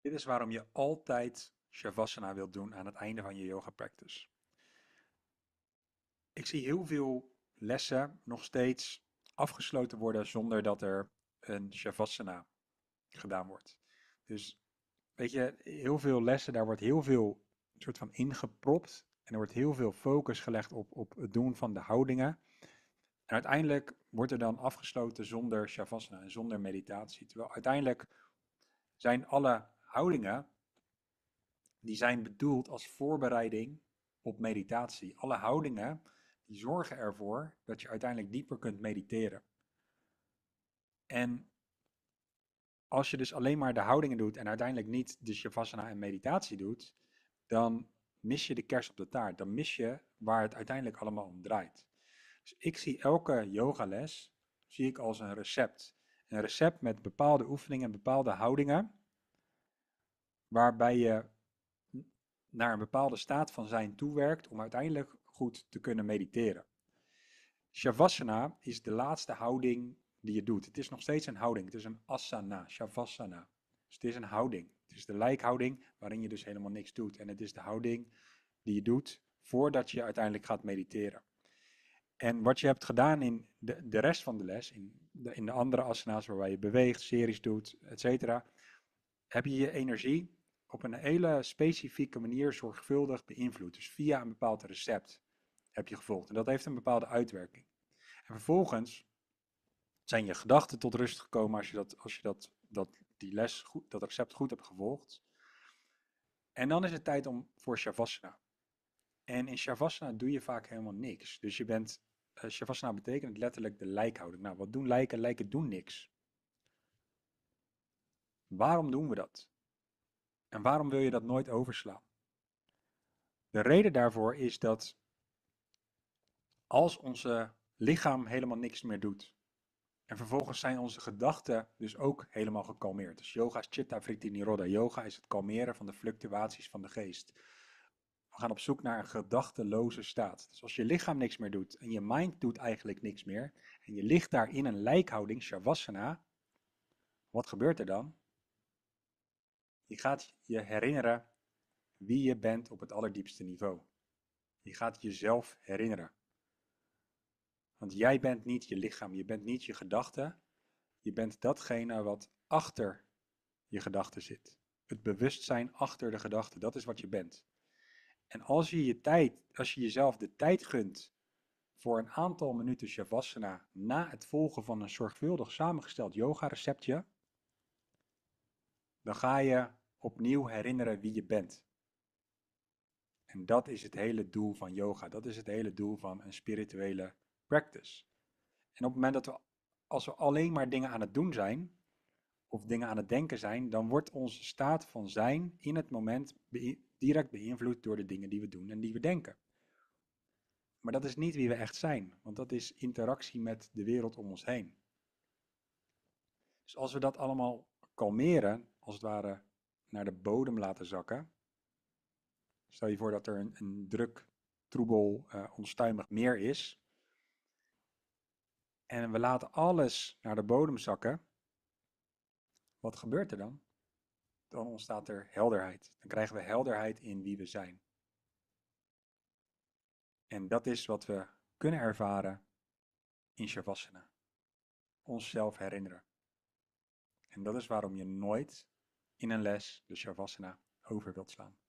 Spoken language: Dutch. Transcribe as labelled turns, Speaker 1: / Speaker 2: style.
Speaker 1: Dit is waarom je altijd Shavasana wilt doen aan het einde van je yoga practice. Ik zie heel veel lessen nog steeds afgesloten worden zonder dat er een Shavasana gedaan wordt. Dus weet je, heel veel lessen, daar wordt heel veel soort van ingepropt. En er wordt heel veel focus gelegd op, op het doen van de houdingen. En uiteindelijk wordt er dan afgesloten zonder Shavasana en zonder meditatie. Terwijl uiteindelijk zijn alle houdingen, die zijn bedoeld als voorbereiding op meditatie. Alle houdingen die zorgen ervoor dat je uiteindelijk dieper kunt mediteren. En als je dus alleen maar de houdingen doet en uiteindelijk niet dus je en meditatie doet, dan mis je de kerst op de taart. Dan mis je waar het uiteindelijk allemaal om draait. Dus ik zie elke yogales zie ik als een recept. Een recept met bepaalde oefeningen bepaalde houdingen waarbij je naar een bepaalde staat van zijn toewerkt om uiteindelijk goed te kunnen mediteren. Shavasana is de laatste houding die je doet. Het is nog steeds een houding. Het is een asana, shavasana. Dus het is een houding. Het is de lijkhouding waarin je dus helemaal niks doet. En het is de houding die je doet voordat je uiteindelijk gaat mediteren. En wat je hebt gedaan in de, de rest van de les, in de, in de andere asana's waarbij je beweegt, series doet, et cetera, heb je je energie op een hele specifieke manier zorgvuldig beïnvloed. Dus via een bepaald recept heb je gevolgd. En dat heeft een bepaalde uitwerking. En vervolgens zijn je gedachten tot rust gekomen als je, dat, als je dat, dat, die les goed, dat recept goed hebt gevolgd. En dan is het tijd om voor Shavasana. En in Shavasana doe je vaak helemaal niks. Dus je bent, eh, Shavasana betekent letterlijk de lijkhouding. Nou, wat doen lijken? Lijken doen niks. Waarom doen we dat? En waarom wil je dat nooit overslaan? De reden daarvoor is dat als onze lichaam helemaal niks meer doet, en vervolgens zijn onze gedachten dus ook helemaal gekalmeerd. Dus yoga is chitta vritti nirodha. Yoga is het kalmeren van de fluctuaties van de geest. We gaan op zoek naar een gedachteloze staat. Dus als je lichaam niks meer doet en je mind doet eigenlijk niks meer. En je ligt daar in een lijkhouding, shavasana. Wat gebeurt er dan? Je gaat je herinneren wie je bent op het allerdiepste niveau. Je gaat jezelf herinneren. Want jij bent niet je lichaam, je bent niet je gedachten. Je bent datgene wat achter je gedachten zit. Het bewustzijn achter de gedachten, dat is wat je bent. En als je, je tijd, als je jezelf de tijd gunt voor een aantal minuten shavasana na het volgen van een zorgvuldig samengesteld yoga receptje, dan ga je opnieuw herinneren wie je bent. En dat is het hele doel van yoga. Dat is het hele doel van een spirituele practice. En op het moment dat we, als we alleen maar dingen aan het doen zijn, of dingen aan het denken zijn, dan wordt onze staat van zijn in het moment direct beïnvloed door de dingen die we doen en die we denken. Maar dat is niet wie we echt zijn, want dat is interactie met de wereld om ons heen. Dus als we dat allemaal kalmeren, als het ware naar de bodem laten zakken. Stel je voor dat er een, een druk, troebel, eh, onstuimig meer is. En we laten alles naar de bodem zakken. Wat gebeurt er dan? Dan ontstaat er helderheid. Dan krijgen we helderheid in wie we zijn. En dat is wat we kunnen ervaren in Shavasana. Onszelf herinneren. En dat is waarom je nooit in een les, de dus Shavasana, over wilt slaan.